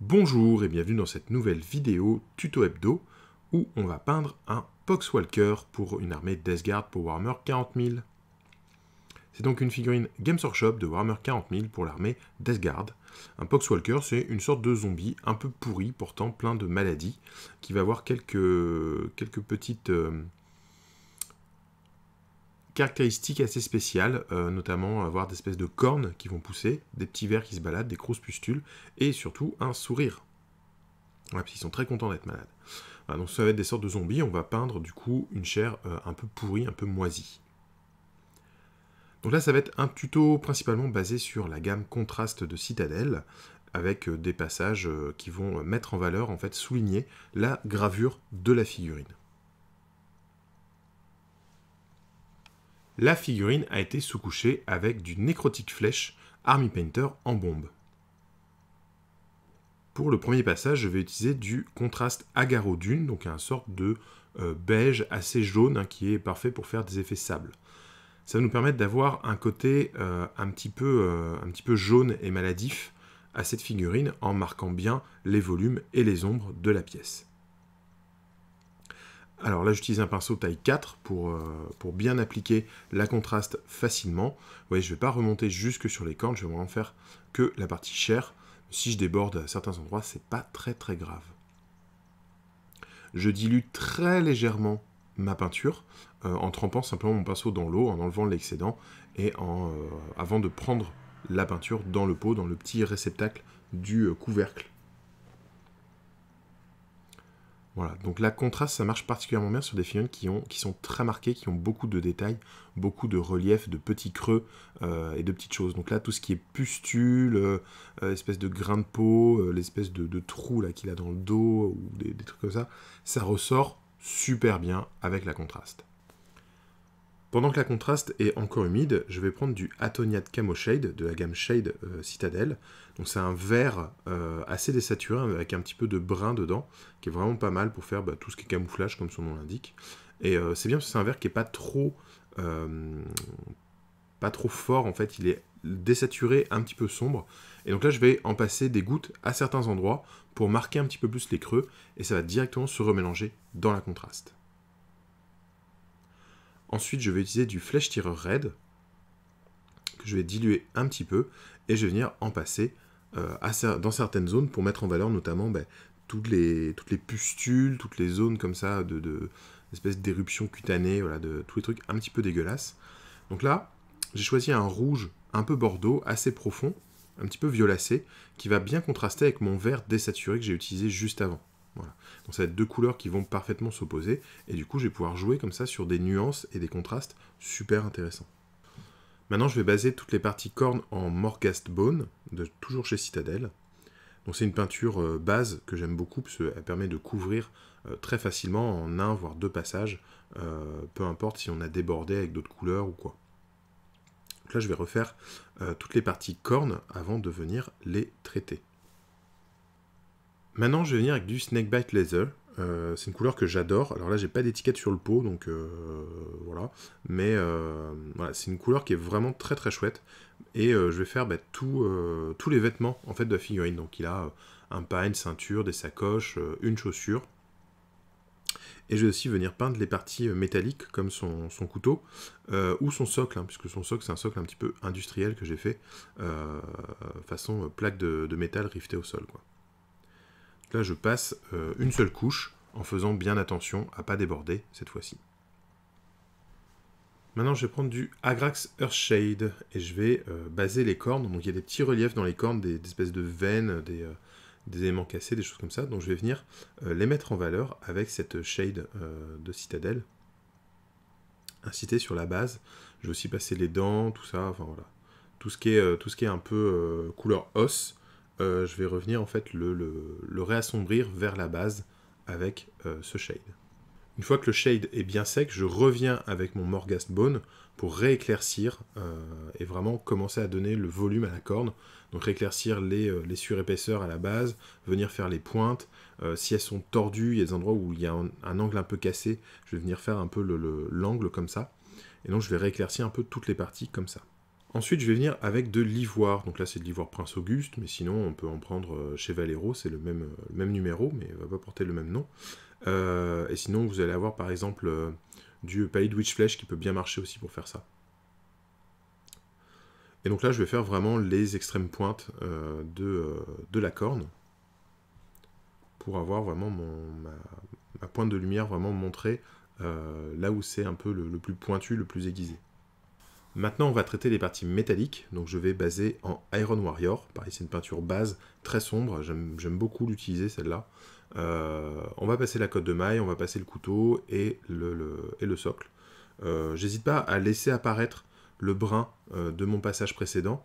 Bonjour et bienvenue dans cette nouvelle vidéo tuto hebdo où on va peindre un Poxwalker pour une armée Guard pour Warhammer 40000. C'est donc une figurine Games Workshop de Warhammer 40000 pour l'armée Guard. Un Poxwalker, c'est une sorte de zombie un peu pourri pourtant plein de maladies qui va avoir quelques, quelques petites... Euh, caractéristiques assez spéciales, euh, notamment avoir des espèces de cornes qui vont pousser, des petits vers qui se baladent, des grosses pustules, et surtout un sourire. Ouais, parce sont très contents d'être malades. donc ça va être des sortes de zombies, on va peindre du coup une chair euh, un peu pourrie, un peu moisie. Donc là, ça va être un tuto principalement basé sur la gamme contraste de Citadel, avec euh, des passages qui vont mettre en valeur, en fait, souligner la gravure de la figurine. la figurine a été sous-couchée avec du nécrotique flèche Army Painter en bombe. Pour le premier passage, je vais utiliser du contraste agaro donc un sorte de euh, beige assez jaune hein, qui est parfait pour faire des effets sable. Ça va nous permettre d'avoir un côté euh, euh, un petit peu jaune et maladif à cette figurine en marquant bien les volumes et les ombres de la pièce. Alors là, j'utilise un pinceau taille 4 euh, pour, bien appliquer la contraste facilement. Vous voyez, je ne vais pas remonter jusque sur les cornes, je vais vraiment faire que la partie chair. Si je déborde à certains endroits, c'est pas très très grave. Je dilue très légèrement ma peinture euh, en trempant simplement mon pinceau dans l'eau, en enlevant l'excédent et euh, avant de prendre la peinture dans le pot, dans le petit réceptacle du couvercle donc la contraste, ça marche particulièrement bien sur des films qui, sont très marqués, qui ont beaucoup de détails, beaucoup de reliefs, de petits creux euh, et de petites choses. Donc là, tout ce qui est pustule, euh, euh, espèce de grain de peau, l'espèce de, trou qu'il a dans le dos, ou des trucs comme ça, ça ressort super bien avec la contraste. Pendant que la contraste est encore humide, je vais prendre du Atonia de Camo Shade, de la gamme Shade euh, Citadel. Donc c'est un vert euh, assez désaturé, avec un petit peu de brun dedans, qui est vraiment pas mal pour faire bah, tout ce qui est camouflage, comme son nom l'indique. Et euh, c'est bien parce que c'est un vert qui n'est pas trop, pas trop fort, en fait, il est désaturé, un petit peu sombre. Et donc là, je vais en passer des gouttes à certains endroits pour marquer un petit peu plus les creux, et ça va directement se remélanger dans la contraste. Ensuite, je vais utiliser du flèche tireur red que je vais diluer un petit peu, et je vais venir en passer euh, dans certaines zones pour mettre en valeur notamment ben, toutes, les, toutes les pustules, toutes les zones comme ça, de, de espèce d'éruption cutanée, voilà, de tous les trucs un petit peu dégueulasses. Donc là, j'ai choisi un rouge un peu bordeaux, assez profond, un petit peu violacé, qui va bien contraster avec mon vert désaturé que j'ai utilisé juste avant. Donc ça va être deux couleurs qui vont parfaitement s'opposer, et du coup je vais pouvoir jouer comme ça sur des nuances et des contrastes super intéressants. Maintenant je vais baser toutes les parties cornes en Morgast Bone, de, toujours chez Citadel. Donc c'est une peinture euh, base que j'aime beaucoup, parce qu'elle permet de couvrir euh, très facilement en un voire deux passages, euh, peu importe si on a débordé avec d'autres couleurs ou quoi. Donc là je vais refaire toutes les parties cornes avant de venir les traiter. Maintenant, je vais venir avec du Snakebite Leather. Euh, c'est une couleur que j'adore. Alors là, j'ai pas d'étiquette sur le pot, donc euh, voilà. Mais euh, voilà, c'est une couleur qui est vraiment très très chouette. Et euh, je vais faire bah, tout, tous les vêtements en fait de la figurine. Donc il a un pain, une ceinture, des sacoches, une chaussure. Et je vais aussi venir peindre les parties métalliques comme son, son couteau ou son socle, hein, puisque son socle c'est un socle un petit peu industriel que j'ai fait façon plaque de, métal riftée au sol. Quoi. Là, je passe euh, une seule couche en faisant bien attention à pas déborder cette fois-ci. Maintenant, je vais prendre du Agrax Earthshade et je vais euh, baser les cornes. Donc, il y a des petits reliefs dans les cornes, des, espèces de veines, euh, des, éléments cassés, des choses comme ça. Donc, je vais venir les mettre en valeur avec cette shade de citadelle incité sur la base. Je vais aussi passer les dents, tout ça, enfin voilà. Tout ce qui est, tout ce qui est un peu couleur os, euh, je vais revenir en fait le, réassombrir vers la base avec euh, ce shade. Une fois que le shade est bien sec, je reviens avec mon Morgast Bone pour rééclaircir euh, et vraiment commencer à donner le volume à la corne. Donc rééclaircir les, surépaisseurs à la base, venir faire les pointes. si elles sont tordues, il y a des endroits où il y a un, angle un peu cassé, je vais venir faire un peu l'angle comme ça. Et donc je vais rééclaircir un peu toutes les parties comme ça. Ensuite, je vais venir avec de l'ivoire. Donc là, c'est de l'ivoire Prince Auguste, mais sinon, on peut en prendre euh, chez Valero, c'est le même, euh, numéro, mais il ne va pas porter le même nom. Euh, et sinon, vous allez avoir, par exemple, du Palais de Flesh qui peut bien marcher aussi pour faire ça. Et donc là, je vais faire vraiment les extrêmes pointes de, de, la corne pour avoir vraiment ma, pointe de lumière vraiment montrée là où c'est un peu le, plus pointu, le plus aiguisé. Maintenant, on va traiter les parties métalliques. Donc, je vais baser en Iron Warrior. Pareil, c'est une peinture base très sombre. J'aime beaucoup l'utiliser, celle-là. Euh, on va passer la cote de maille, on va passer le couteau et le, socle. Euh, j'hésite pas à laisser apparaître le brun euh, de mon passage précédent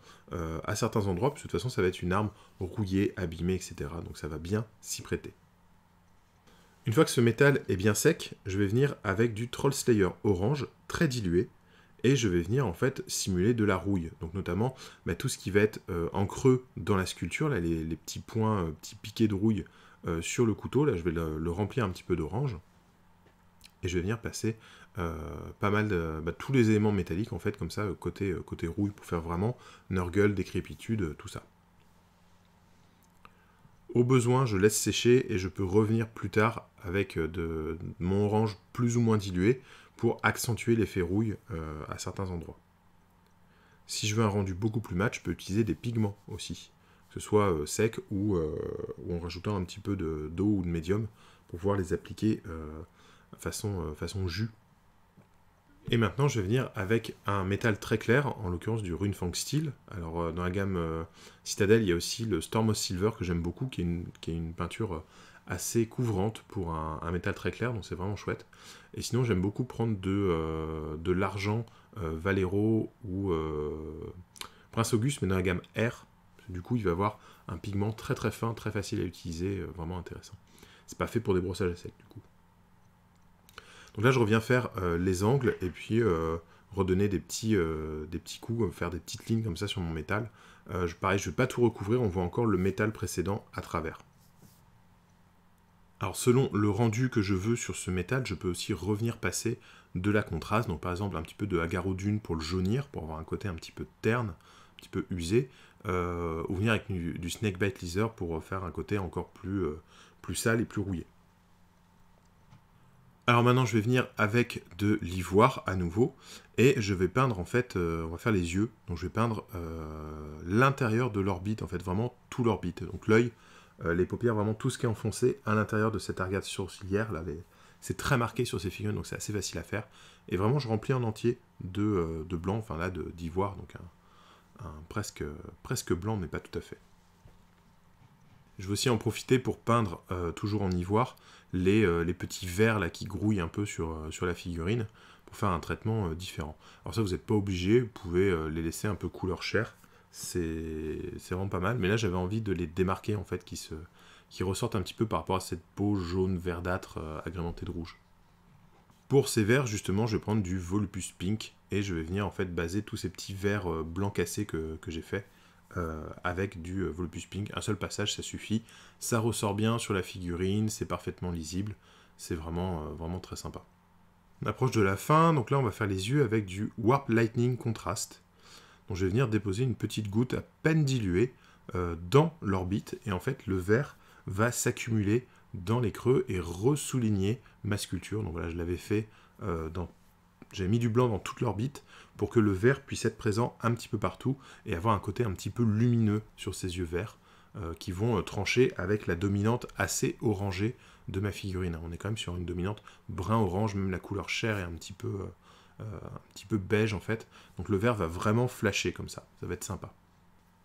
à certains endroits, de toute façon, ça va être une arme rouillée, abîmée, etc. Donc, ça va bien s'y prêter. Une fois que ce métal est bien sec, je vais venir avec du Troll Slayer orange, très dilué, et je vais venir en fait simuler de la rouille. Donc notamment bah, tout ce qui va être euh, en creux dans la sculpture, les, petits points, euh, petits piquets de rouille euh, sur le couteau, là je vais le, remplir un petit peu d'orange. Et je vais venir passer pas mal de bah, tous les éléments métalliques en fait comme ça côté, côté rouille pour faire vraiment nurgle, décrépitude, tout ça. Au besoin, je laisse sécher et je peux revenir plus tard avec mon orange plus ou moins dilué pour accentuer l'effet rouille euh, à certains endroits. Si je veux un rendu beaucoup plus mat, je peux utiliser des pigments aussi, que ce soit euh, sec euh, ou, en rajoutant un petit peu d'eau ou de médium pour pouvoir les appliquer façon, façon jus. Et maintenant, je vais venir avec un métal très clair, en l'occurrence du Runefang Steel. Alors, dans la gamme Citadel, il y a aussi le Storm of Silver que j'aime beaucoup, qui est une peinture assez couvrante pour un, métal très clair, donc c'est vraiment chouette. Et sinon, j'aime beaucoup prendre de, euh, de l'argent euh, Valero ou euh, Prince Auguste, mais dans la gamme R. Du coup, il va avoir un pigment très très fin, très facile à utiliser, vraiment intéressant. C'est pas fait pour des brossages à sec, du coup. Donc là, je reviens faire les angles et puis redonner des petits, des petits coups, faire des petites lignes comme ça sur mon métal. pareil, je ne vais pas tout recouvrir, on voit encore le métal précédent à travers. Alors selon le rendu que je veux sur ce métal, je peux aussi revenir passer de la contraste, donc par exemple un petit peu de agarodune pour le jaunir, pour avoir un côté un petit peu terne, un petit peu usé, euh, ou venir avec du, snake snakebite leather pour faire un côté encore plus, euh, plus sale et plus rouillé. Alors maintenant je vais venir avec de l'ivoire à nouveau, et je vais peindre en fait, euh, on va faire les yeux, donc je vais peindre l'intérieur de l'orbite, en fait vraiment tout l'orbite, donc l'œil, euh, les paupières, vraiment tout ce qui est enfoncé à l'intérieur de cette argate sourcilière. Là, C'est très marqué sur ces figurines, donc c'est assez facile à faire. Et vraiment, je remplis en entier de, euh, blanc, enfin là, d'ivoire, donc un, presque, presque blanc, mais pas tout à fait. Je veux aussi en profiter pour peindre, euh, toujours en ivoire, les, petits verres là, qui grouillent un peu sur, sur la figurine pour faire un traitement différent. Alors ça, vous n'êtes pas obligé, vous pouvez les laisser un peu couleur chair c'est vraiment pas mal. Mais là, j'avais envie de les démarquer, en fait, qui, se, qui ressortent un petit peu par rapport à cette peau jaune verdâtre euh, agrémentée de rouge. Pour ces verres, justement, je vais prendre du Volupus Pink et je vais venir en fait baser tous ces petits verres euh, blancs cassés que, j'ai fait euh, avec du Volupus Pink. Un seul passage, ça suffit. Ça ressort bien sur la figurine, c'est parfaitement lisible. C'est vraiment, vraiment très sympa. On approche de la fin, donc là on va faire les yeux avec du Warp Lightning Contrast. Donc je vais venir déposer une petite goutte à peine diluée euh, dans l'orbite et en fait le vert va s'accumuler dans les creux et ressouligner ma sculpture. Donc voilà, je l'avais fait euh, dans... J'ai mis du blanc dans toute l'orbite pour que le vert puisse être présent un petit peu partout et avoir un côté un petit peu lumineux sur ses yeux verts euh, qui vont trancher avec la dominante assez orangée de ma figurine. On est quand même sur une dominante brun-orange, même la couleur chair est un petit peu euh, un petit peu beige en fait. Donc le vert va vraiment flasher comme ça, ça va être sympa.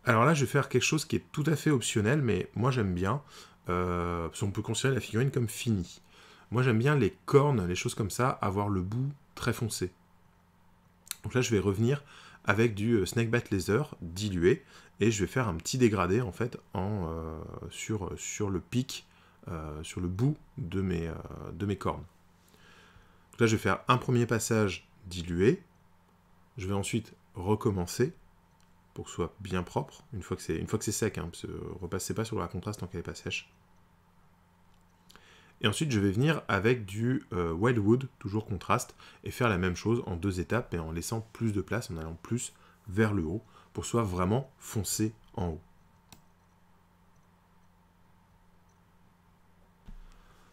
Alors là, je vais faire quelque chose qui est tout à fait optionnel, mais moi j'aime bien, euh, parce qu'on peut considérer la figurine comme finie. Moi j'aime bien les cornes, les choses comme ça, avoir le bout très foncé. Donc là, je vais revenir avec du euh, bat Laser dilué, et je vais faire un petit dégradé en fait en, sur, le pic, sur le bout de mes, de mes cornes. Donc là, je vais faire un premier passage diluer. Je vais ensuite recommencer pour que ce soit bien propre, une fois que c'est sec, hein, parce que euh, repassez pas sur la contraste tant qu'elle n'est pas sèche. Et ensuite, je vais venir avec du euh, Wildwood, toujours contraste, et faire la même chose en deux étapes, mais en laissant plus de place, en allant plus vers le haut, pour soit vraiment foncé en haut.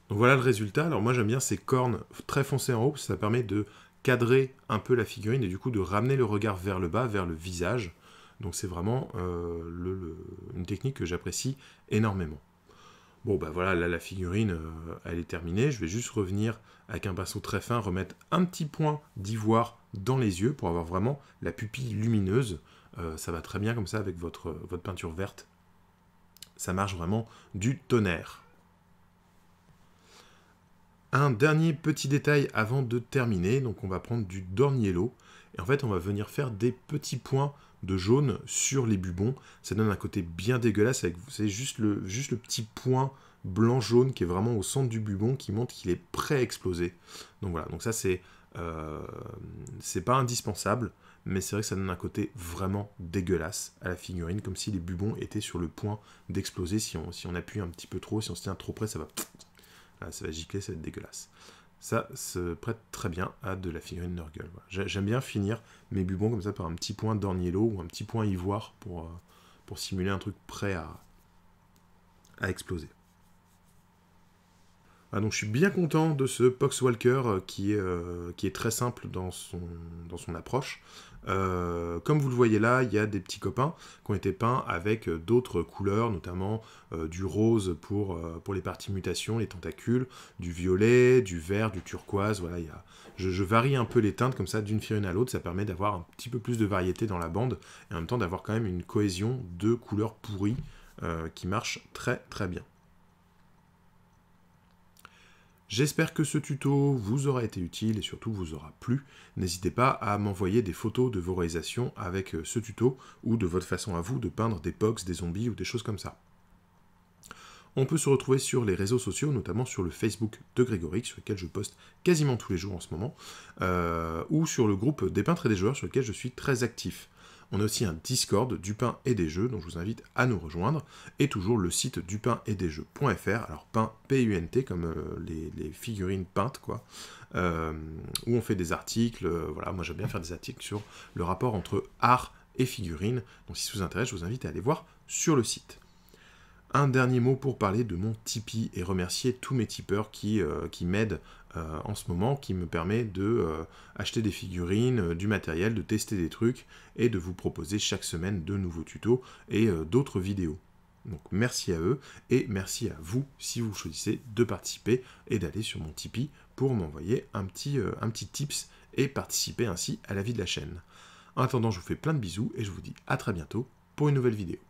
Donc voilà le résultat. Alors moi j'aime bien ces cornes très foncées en haut, parce que ça permet de cadrer un peu la figurine et du coup de ramener le regard vers le bas, vers le visage. Donc c'est vraiment euh, une technique que j'apprécie énormément. Bon ben voilà, là la figurine, euh, elle est terminée. Je vais juste revenir avec un pinceau très fin, remettre un petit point d'ivoire dans les yeux pour avoir vraiment la pupille lumineuse. Euh, ça va très bien comme ça avec votre peinture verte. Ça marche vraiment du tonnerre. Un dernier petit détail avant de terminer, donc on va prendre du dorniello, et en fait on va venir faire des petits points de jaune sur les bubons, ça donne un côté bien dégueulasse avec, vous juste le, petit point blanc-jaune qui est vraiment au centre du bubon qui montre qu'il est prêt à exploser. Donc voilà, donc ça euh, c'est pas indispensable, mais c'est vrai que ça donne un côté vraiment dégueulasse à la figurine, comme si les bubons étaient sur le point d'exploser. Si on, si on appuie un petit peu trop, si on se tient trop près, ça va ah, ça va gicler, ça va être dégueulasse. Ça se prête très bien à de la figurine Nurgle. J'aime bien finir mes bubons comme ça par un petit point d'orniello ou un petit point ivoire pour, euh, simuler un truc prêt à exploser. Ah, je suis bien content de ce Poxwalker euh, qui est, euh, qui est très simple dans son, dans son approche. Euh, comme vous le voyez là, il y a des petits copains qui ont été peints avec d'autres couleurs, notamment du rose pour, pour les parties mutations, les tentacules, du violet, du vert, du turquoise. Voilà, y a... je, varie un peu les teintes comme ça d'une firine à l'autre. Ça permet d'avoir un petit peu plus de variété dans la bande et en même temps d'avoir quand même une cohésion de couleurs pourries qui marche très très bien. J'espère que ce tuto vous aura été utile et surtout vous aura plu. N'hésitez pas à m'envoyer des photos de vos réalisations avec euh, ce tuto ou de votre façon à vous de peindre des pox, des zombies ou des choses comme ça. On peut se retrouver sur les réseaux sociaux, notamment sur le Facebook de Grégory, sur lequel je poste quasiment tous les jours en ce moment, euh, ou sur le groupe des peintres et des joueurs, sur lequel je suis très actif. On a aussi un Discord Dupin et des jeux, donc je vous invite à nous rejoindre. Et toujours le site du et des jeux.fr, alors pain, P-U-N-T, comme euh, les, figurines peintes, quoi. Euh, où on fait des articles, euh, voilà, moi j'aime bien faire des articles sur le rapport entre art et figurines. Donc si ça vous intéresse, je vous invite à aller voir sur le site. Un dernier mot pour parler de mon Tipeee et remercier tous mes tipeurs qui, euh, m'aident euh, en ce moment, qui me permet de euh, acheter des figurines, du matériel, de tester des trucs et de vous proposer chaque semaine de nouveaux tutos et d'autres vidéos. Donc merci à eux et merci à vous si vous choisissez de participer et d'aller sur mon Tipeee pour m'envoyer un, petit, un petit tips et participer ainsi à la vie de la chaîne. En attendant, je vous fais plein de bisous et je vous dis à très bientôt pour une nouvelle vidéo.